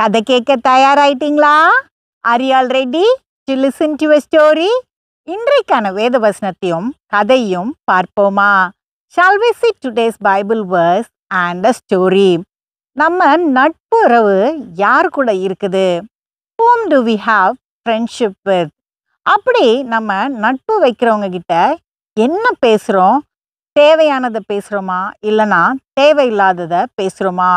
கதை கேட்க தயாராயிட்டீங்களா are you all to listen to story இன்றைக்கான வேத வசனத்தையும் கதையும் பார்ப்போமா shall we see today's Bible verse and a story நம்ம நட்புறவு யார் கூட இருக்குது whom do we have friendship with அப்படி நம்ம நட்பு வைக்கிறவங்க கிட்ட என்ன பேசுகிறோம் தேவையானதை பேசுகிறோமா இல்லைனா தேவையில்லாததை பேசுகிறோமா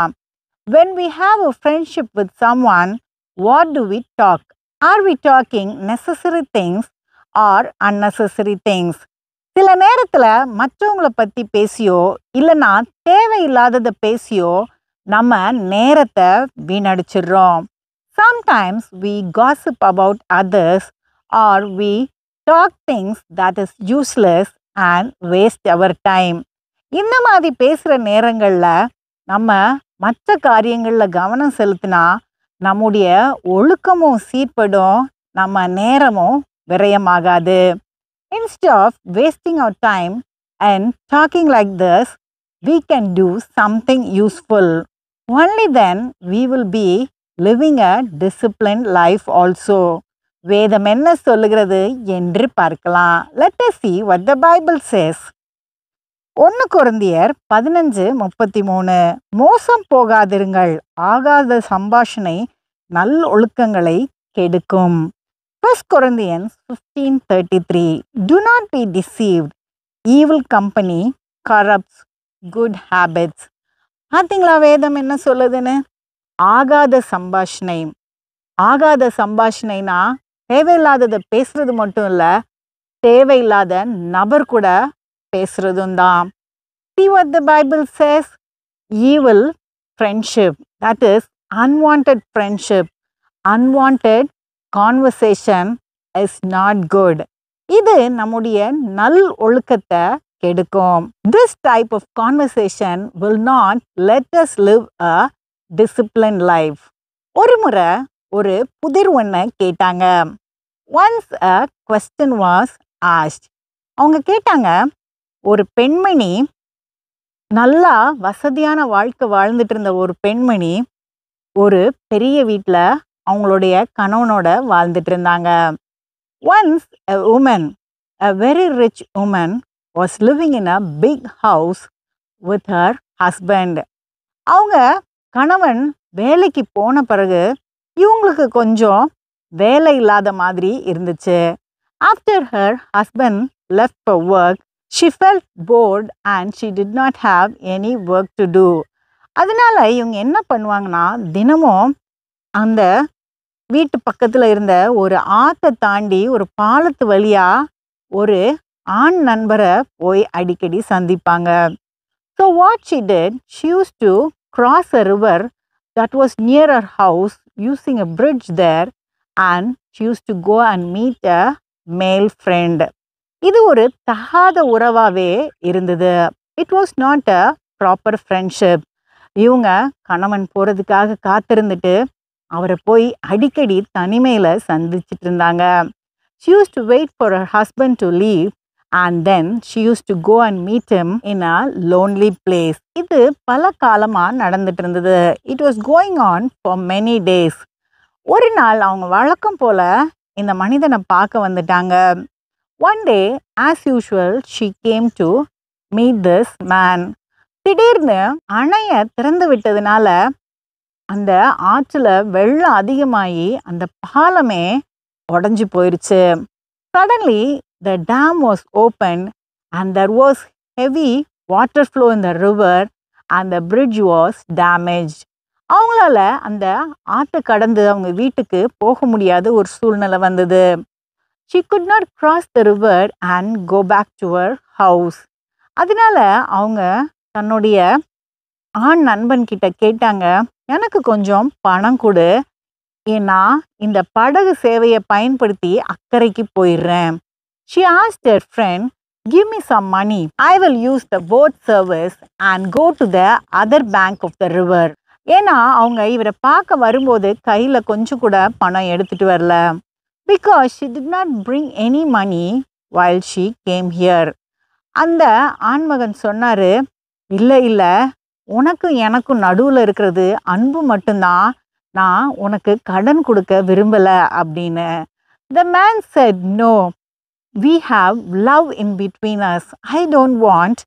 When we have a friendship with someone, what do we talk? Are we talking necessary things or unnecessary things? சில நேரத்தில் மற்றவங்களை பற்றி பேசியோ இல்லைன்னா தேவையில்லாததை பேசியோ நம்ம நேரத்தை வீணடிச்சிடுறோம் sometimes we gossip about others or we talk things that is useless and waste our time இந்த மாதிரி பேசுகிற நேரங்களில் நம்ம மற்ற காரியங்களில் கவனம் செலுத்தினா நம்முடைய ஒழுக்கமும் சீர்படும் நம்ம நேரமும் விரயமாகாது instead of wasting our time and talking like this we can do something useful only then we will be living a discipline life also வேதம் என்ன சொல்லுகிறது என்று பார்க்கலாம் let us see what the Bible says ஒன்று குருந்தியர் பதினஞ்சு முப்பத்தி மூணு மோசம் போகாதிருங்கள் ஆகாத சம்பாஷணை நல் ஒழுக்கங்களை கெடுக்கும் first Corinthians fifteen thirty three do not be deceived evil company corrupts good habits பார்த்தீங்களா வேதம் என்ன சொல்லுதுன்னு ஆகாத சம்பாஷணை ஆகாத சம்பாஷணைனா தேவையில்லாததை பேசுறது மட்டும் இல்லை தேவையில்லாத நபர் கூட பேசுறதும் தான் see what the Bible says evil friendship that is unwanted friendship unwanted conversation is not good இது நம்முடைய நல் ஒழுக்கத்தை கெடுக்கும் this type of conversation will not let us live a discipline life ஒரு முறை ஒரு புதிர் ஒன்று கேட்டாங்க once a question was asked அவங்க கேட்டாங்க ஒரு பெண்மணி நல்லா வசதியான வாழ்க்கை வாழ்ந்துட்டு இருந்த ஒரு பெண்மணி ஒரு பெரிய வீட்டில் அவங்களுடைய கணவனோட வாழ்ந்துட்டு இருந்தாங்க once a woman a very rich woman was living in a big house with her husband அவங்க கணவன் வேலைக்கு போன பிறகு இவங்களுக்கு கொஞ்சம் வேலை இல்லாத மாதிரி இருந்துச்சு after her husband left work she felt bored and she did not have any work to do அதனால் இவங்க என்ன பண்ணுவாங்கன்னா தினமும் அந்த வீட்டு பக்கத்தில் இருந்த ஒரு ஆற்றை தாண்டி ஒரு பாலத்து வழியாக ஒரு ஆண் நண்பரை போய் அடிக்கடி சந்திப்பாங்க so what she did she used to cross a river that was near her house using a bridge there and she used to go and meet a male friend இது ஒரு தகாத உறவாகவே இருந்தது it was not a proper friendship இவங்க கணவன் போகிறதுக்காக காத்திருந்துட்டு அவரை போய் அடிக்கடி தனிமையில் சந்திச்சிட்டு இருந்தாங்க she used to wait for her husband to leave and then she used to go and meet him in a lonely place இது பல காலமாக நடந்துட்டு இருந்தது it was going on for many days ஒரு நாள் அவங்க வழக்கம் போல் இந்த மனிதனை பார்க்க வந்துட்டாங்க one day as usual she came to meet this man திடீர்னு அணைய திறந்து விட்டதுனால அந்த ஆற்றில் வெள்ளம் அதிகமாகி அந்த பாலமே உடஞ்சி போயிருச்சு suddenly the dam was open and there was heavy water flow in the river அந்த பிரிட்ஜ் வாஸ் டேமேஜ் அவங்களால அந்த ஆற்று கடந்து அவங்க வீட்டுக்கு போக முடியாத ஒரு சூழ்நிலை வந்தது she could not cross the river and go back to her house அதனால் அவங்க தன்னுடைய ஆண் நண்பன் கிட்ட கேட்டாங்க எனக்கு கொஞ்சம் பணம் கொடு ஏன்னா இந்த படகு சேவையை பயன்படுத்தி அக்கறைக்கு போயிடுறேன் she asked her friend give me some money I will use the boat service and go to the other bank of the river ஏன்னா அவங்க இவரை பார்க்க வரும்போது கையில் கொஞ்சம் கூட பணம் எடுத்துகிட்டு வரல because she did not bring any money while she came here அந்த ஆண்மகன் சொன்னார் இல்லை இல்லை உனக்கும் எனக்கும் நடுவில் இருக்கிறது அன்பு மட்டும்தான் நான் உனக்கு கடன் கொடுக்க விரும்பலை அப்படின்னு the man said no we have love in between us I don't want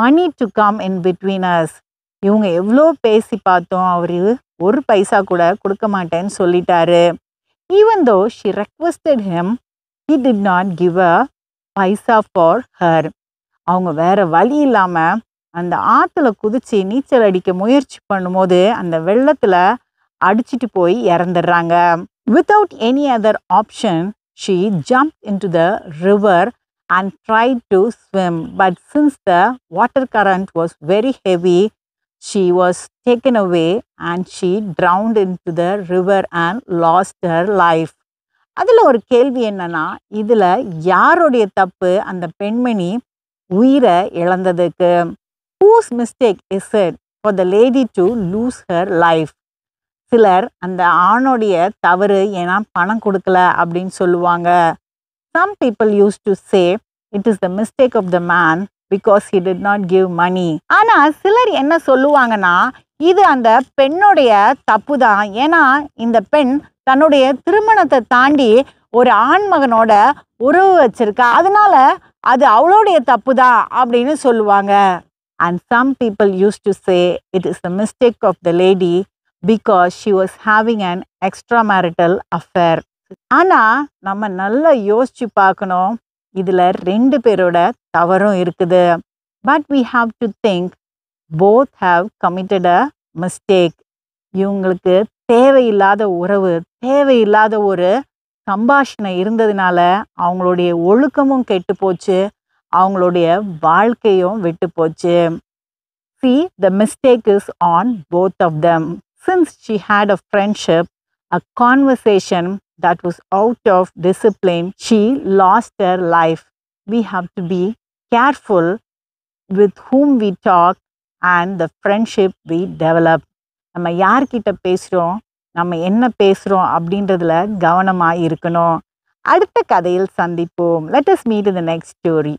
money to come in between us இவங்க எவ்வளோ பேசி பார்த்தோம் அவர் ஒரு பைசா கூட கொடுக்க மாட்டேன்னு சொல்லிட்டாரு Even though she requested him, he did not give a paisa for her அவங்க வேற வழி இல்லாமல் அந்த ஆற்றுல குதிச்சு நீச்சல் அடிக்க முயற்சி பண்ணும்போது அந்த வெள்ளத்தில் அடிச்சிட்டு போய் இறந்துடுறாங்க without any other option she jump into the river and try to swim but since the water current was very heavy She was taken away and she drowned into the river and lost her life. அதில் ஒரு கேள்வி என்னன்னா இதில் யாருடைய தப்பு அந்த பெண்மணி உயிரை இழந்ததுக்கு whose mistake is it for the lady to lose her life சிலர் அந்த ஆணுடைய தவறு ஏன்னா பணம் கொடுக்கல அப்படின்னு சொல்லுவாங்க some people used to say it is the mistake of the man because he did not give money ஆனால் சிலர் என்ன சொல்லுவாங்கன்னா இது அந்த பெண்ணுடைய தப்பு தான் ஏன்னா இந்த பெண் தன்னுடைய திருமணத்தை தாண்டி ஒரு ஆண்மகனோட உறவு வச்சிருக்கா அதனால அது அவளுடைய தப்பு தான் அப்படின்னு சொல்லுவாங்க and some people used to say it is a mistake of the lady because she was having an extra marital affair ஆனால் நம்ம நல்லா யோசித்து பார்க்கணும் இதில் ரெண்டு பேரோட தவறும் இருக்குது but we have to think both have committed a mistake இவங்களுக்கு தேவையில்லாத உறவு தேவையில்லாத ஒரு சம்பாஷணை இருந்ததுனால அவங்களுடைய ஒழுக்கமும் கெட்டு போச்சு அவங்களுடைய வாழ்க்கையும் விட்டு போச்சு see the mistake is on both of them since she had a friendship a conversation that was out of discipline, she lost her life. We have to be careful with whom we talk and the friendship we develop. நம்ம யார்கிட்ட பேசுகிறோம் நம்ம என்ன பேசுகிறோம் அப்படின்றதுல கவனமாக இருக்கணும் அடுத்த கதையில் சந்திப்போம் let us meet the next story